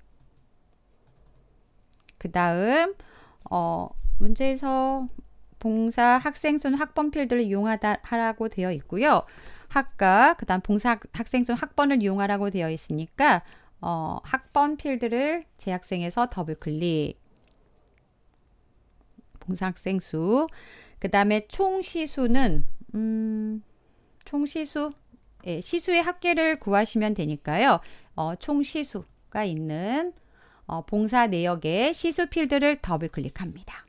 그 다음 어, 문제에서 봉사 학생순 학번 필드를 이용하라고 되어 있고요. 학과 그 다음 봉사 학생순 학번을 이용하라고 되어 있으니까 어, 학번 필드를 재학생에서 더블 클릭. 봉사 학생 수. 그 다음에 총시수는 음, 총시수 예, 시수의 학계를 구하시면 되니까요. 어, 총 시수가 있는 어, 봉사 내역의 시수 필드를 더블 클릭합니다.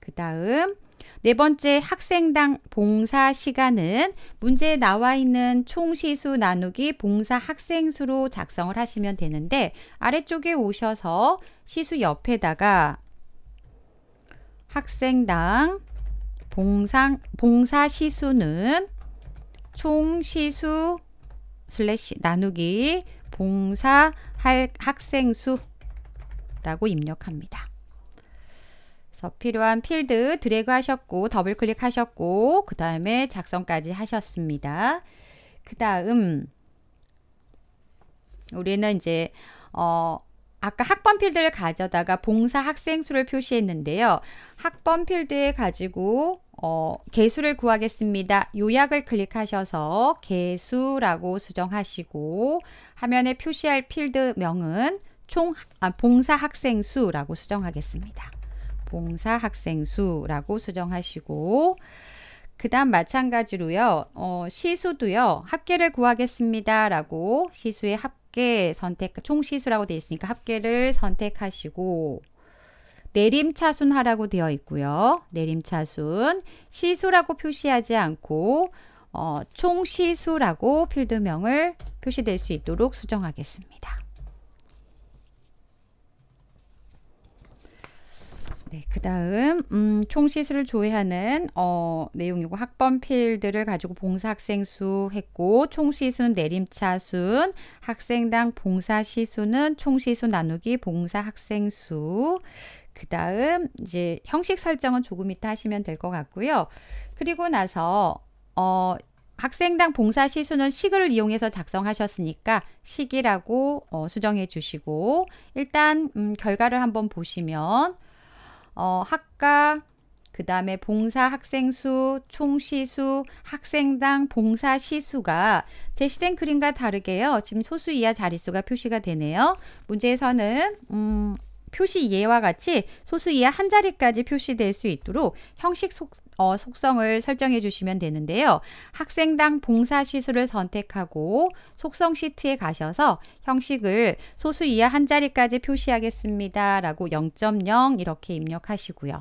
그 다음 네 번째 학생당 봉사 시간은 문제에 나와 있는 총시수 나누기 봉사 학생수로 작성을 하시면 되는데 아래쪽에 오셔서 시수 옆에다가 학생당 봉상, 봉사 시수는 총시수 슬래시 나누기 봉사 할 학생 수라고 입력합니다. 그래서 필요한 필드 드래그 하셨고 더블 클릭하셨고 그 다음에 작성까지 하셨습니다. 그 다음 우리는 이제 어 아까 학번 필드를 가져다가 봉사 학생 수를 표시했는데요. 학번 필드에 가지고 어, 개수를 구하겠습니다. 요약을 클릭하셔서 개수라고 수정하시고 화면에 표시할 필드 명은 총 아, 봉사 학생 수라고 수정하겠습니다. 봉사 학생 수라고 수정하시고 그 다음 마찬가지로요. 어, 시수도요. 합계를 구하겠습니다. 라고 시수의 합계 선택 총시수라고 되어 있으니까 합계를 선택하시고 내림차순하라고 되어 있고요. 내림차순 시수라고 표시하지 않고 어, 총시수라고 필드명을 표시될 수 있도록 수정하겠습니다. 네, 그 다음 음, 총시수를 조회하는 어, 내용이고 학번 필드를 가지고 봉사학생 수 했고 총시수는 내림차순, 학생당 봉사시수는 총시수 나누기 봉사학생 수그 다음 이제 형식 설정은 조금 이따 하시면 될 것 같고요. 그리고 나서 어, 학생당 봉사 시수는 식을 이용해서 작성하셨으니까 식이라고 어, 수정해 주시고 일단 음, 결과를 한번 보시면 어, 학과 그 다음에 봉사 학생수, 총시수, 학생당 봉사 시수가 제시된 그림과 다르게요. 지금 소수 이하 자릿수가 표시가 되네요. 문제에서는 음, 표시 예와 같이 소수 이하 한 자리까지 표시될 수 있도록 형식 속, 어, 속성을 설정해 주시면 되는데요. 학생당 봉사 시술을 선택하고 속성 시트에 가셔서 형식을 소수 이하 한 자리까지 표시하겠습니다. 라고 0.0 이렇게 입력하시고요.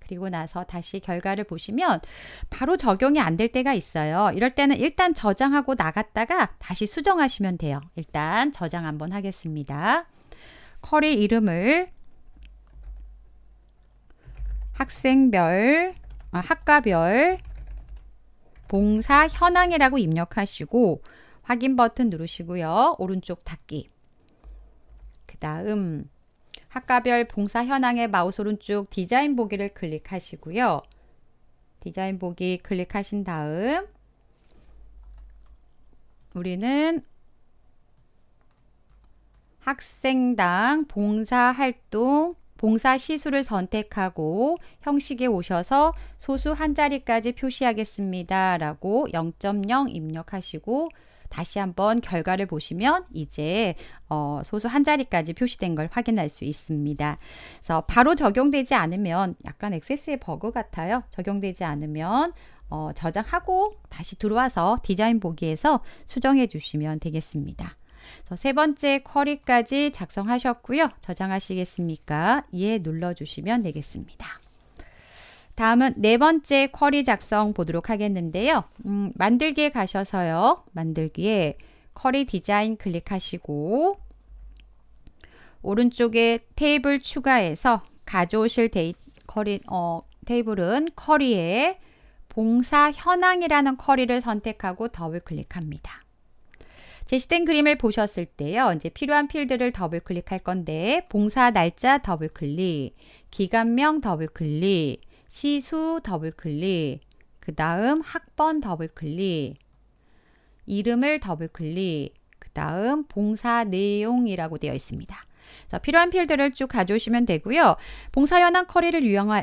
그리고 나서 다시 결과를 보시면 바로 적용이 안 될 때가 있어요. 이럴 때는 일단 저장하고 나갔다가 다시 수정하시면 돼요. 일단 저장 한번 하겠습니다. 쿼리 이름을 학생별, 아, 학과별 봉사 현황이라고 입력하시고 확인 버튼 누르시고요. 오른쪽 닫기. 그 다음 학과별 봉사 현황의 마우스 오른쪽 디자인 보기를 클릭하시고요. 디자인 보기 클릭하신 다음 우리는 학생당 봉사활동 봉사시술을 선택하고 형식에 오셔서 소수 한 자리까지 표시하겠습니다. 라고 0.0 입력하시고 다시 한번 결과를 보시면 이제 어, 소수 한 자리까지 표시된 걸 확인할 수 있습니다. 그래서 바로 적용되지 않으면 약간 액세스의 버그 같아요. 적용되지 않으면 어, 저장하고 다시 들어와서 디자인 보기에서 수정해 주시면 되겠습니다. 세 번째 쿼리까지 작성하셨고요. 저장하시겠습니까? 예 눌러주시면 되겠습니다. 다음은 네 번째 쿼리 작성 보도록 하겠는데요. 음, 만들기에 가셔서요. 만들기에 쿼리 디자인 클릭하시고 오른쪽에 테이블 추가해서 가져오실 데이, 커리, 어, 테이블은 커리에 봉사 현황이라는 커리를 선택하고 더블 클릭합니다. 제시된 그림을 보셨을 때요. 이제 필요한 필드를 더블 클릭할 건데 봉사 날짜 더블 클릭, 기간명 더블 클릭, 시수 더블 클릭, 그 다음 학번 더블 클릭, 이름을 더블 클릭, 그 다음 봉사 내용이라고 되어 있습니다. 자, 필요한 필드를 쭉 가져오시면 되고요. 봉사연한 커리를 이용하,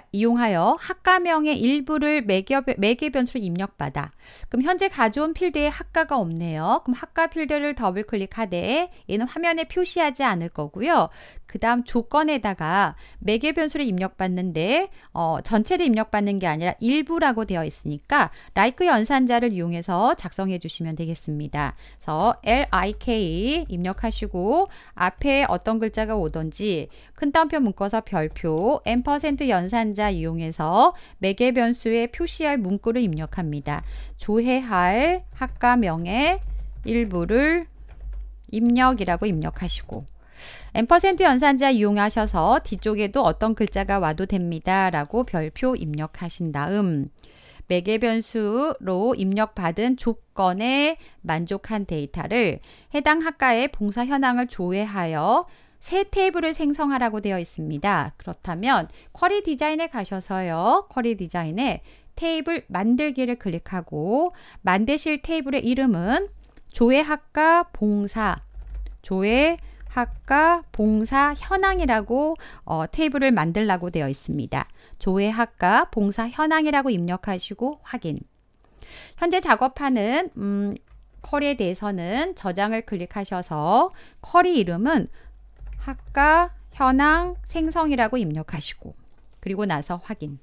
여 학과명의 일부를 매개, 매개 변수로 입력받아. 그럼 현재 가져온 필드에 학과가 없네요. 그럼 학과 필드를 더블 클릭하되 얘는 화면에 표시하지 않을 거고요. 그 다음 조건에다가 매개 변수를 입력받는데 어, 전체를 입력받는 게 아니라 일부라고 되어 있으니까 like 연산자를 이용해서 작성해 주시면 되겠습니다. 그래서 like 입력하시고 앞에 어떤 글 글자가 오던지 큰따옴표 문구서 별표 n% 연산자 이용해서 매개 변수에 표시할 문구를 입력합니다. 조회할 학과명의 일부를 입력이라고 입력하시고 n% 연산자 이용하셔서 뒤쪽에도 어떤 글자가 와도 됩니다. 라고 별표 입력하신 다음 매개 변수로 입력받은 조건에 만족한 데이터를 해당 학과의 봉사 현황을 조회하여 새 테이블을 생성하라고 되어 있습니다. 그렇다면 쿼리 디자인에 가셔서요. 쿼리 디자인에 테이블 만들기를 클릭하고 만드실 테이블의 이름은 조회학과 봉사 조회학과 봉사 현황이라고 어, 테이블을 만들라고 되어 있습니다. 조회학과 봉사 현황이라고 입력하시고 확인 현재 작업하는 음, 쿼리에 대해서는 저장을 클릭하셔서 쿼리 이름은 학과, 현황, 생성이라고 입력하시고 그리고 나서 확인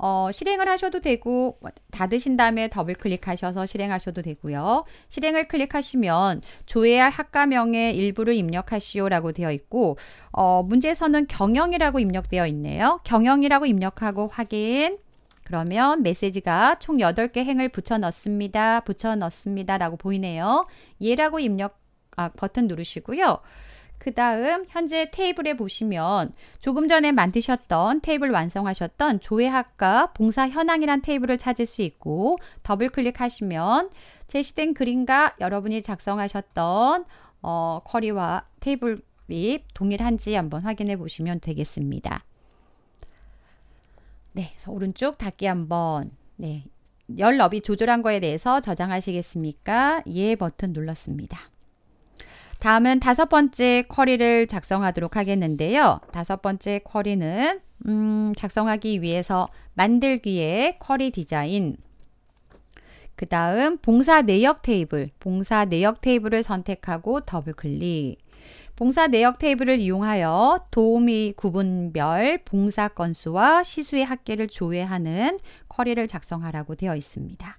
어, 실행을 하셔도 되고 닫으신 다음에 더블 클릭하셔서 실행하셔도 되고요. 실행을 클릭하시면 조회할 학과명의 일부를 입력하시오라고 되어 있고 어, 문제에서는 경영이라고 입력되어 있네요. 경영이라고 입력하고 확인 그러면 메시지가 총 8개 행을 붙여 넣습니다. 붙여 넣습니다. 라고 보이네요. 예라고 입력 아, 버튼 누르시고요. 그 다음 현재 테이블에 보시면 조금 전에 만드셨던 테이블 완성하셨던 조회학과 봉사 현황이란 테이블을 찾을 수 있고 더블 클릭하시면 제시된 그림과 여러분이 작성하셨던 어, 쿼리와 테이블이 동일한지 한번 확인해 보시면 되겠습니다. 네, 오른쪽 닫기 한번 네, 열 너비 조절한 거에 대해서 저장하시겠습니까? 예 버튼 눌렀습니다. 다음은 다섯 번째 쿼리를 작성하도록 하겠는데요. 다섯 번째 쿼리는 음, 작성하기 위해서 만들기의 쿼리 디자인 그 다음 봉사 내역 테이블, 봉사 내역 테이블을 선택하고 더블 클릭. 봉사 내역 테이블을 이용하여 도우미 구분별 봉사 건수와 시수의 합계를 조회하는 쿼리를 작성하라고 되어 있습니다.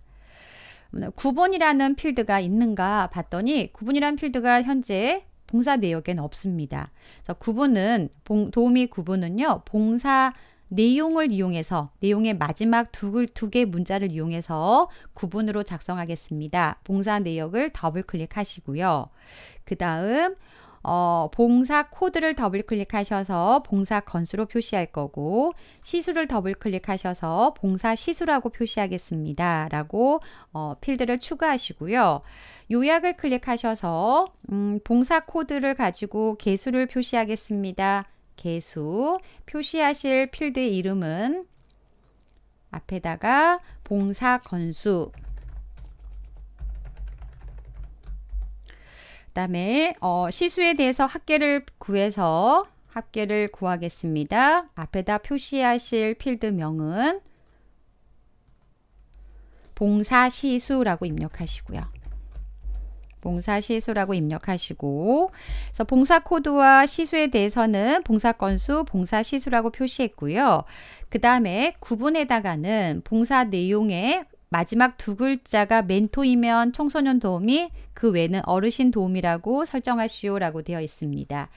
구분이라는 필드가 있는가 봤더니 구분이라는 필드가 현재 봉사 내역에는 없습니다. 그래서 구분은 도우미 구분은요 봉사 내용을 이용해서 내용의 마지막 두, 두개 문자를 이용해서 구분으로 작성하겠습니다. 봉사 내역을 더블 클릭하시고요. 그 다음 어, 봉사 코드를 더블 클릭하셔서 봉사 건수로 표시할 거고 시수를 더블 클릭하셔서 봉사 시수라고 표시하겠습니다. 라고 어, 필드를 추가하시고요. 요약을 클릭하셔서 음, 봉사 코드를 가지고 개수를 표시하겠습니다. 개수 표시하실 필드 이름은 앞에다가 봉사 건수 다음에 어, 시수에 대해서 합계를 구해서 합계를 구하겠습니다. 앞에다 표시하실 필드명은 봉사시수라고 입력하시고요. 봉사시수라고 입력하시고 그래서 봉사코드와 시수에 대해서는 봉사건수, 봉사시수라고 표시했고요. 그 다음에 구분에다가는 봉사 내용의 마지막 두 글자가 멘토이면 청소년 도우미, 그 외는 어르신 도우미라고 설정하시오라고 되어 있습니다.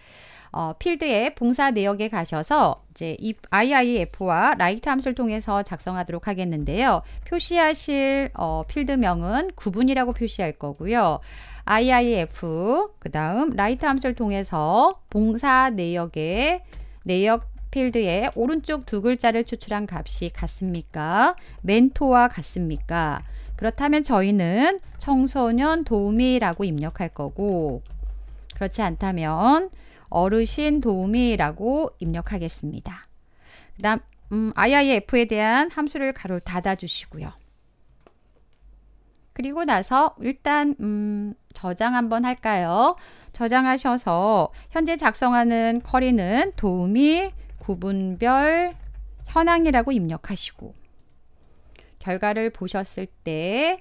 어, 필드에 봉사 내역에 가셔서 이제 IIF와 라이트 함수를 통해서 작성하도록 하겠는데요. 표시하실 어, 필드명은 구분이라고 표시할 거고요. IIF 그 다음 라이트 함수를 통해서 봉사 내역에 내역 필드에 오른쪽 두 글자를 추출한 값이 같습니까? 멘토와 같습니까? 그렇다면 저희는 청소년 도우미라고 입력할 거고 그렇지 않다면 어르신 도우미라고 입력하겠습니다. 그 다음 음, IIF에 대한 함수를 가로 닫아주시고요. 그리고 나서 일단 음, 저장 한번 할까요? 저장하셔서 현재 작성하는 쿼리는 도우미 구분별 현황이라고 입력하시고 결과를 보셨을 때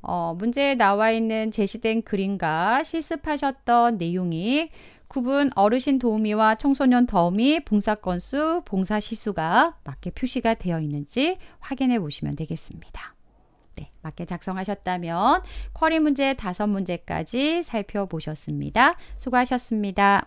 어, 문제에 나와 있는 제시된 그림과 실습하셨던 내용이 구분 어르신 도우미와 청소년 도우미 봉사 건수, 봉사 시수가 맞게 표시가 되어 있는지 확인해 보시면 되겠습니다. 네, 맞게 작성하셨다면 쿼리 문제 다 문제까지 살펴보셨습니다. 수고하셨습니다.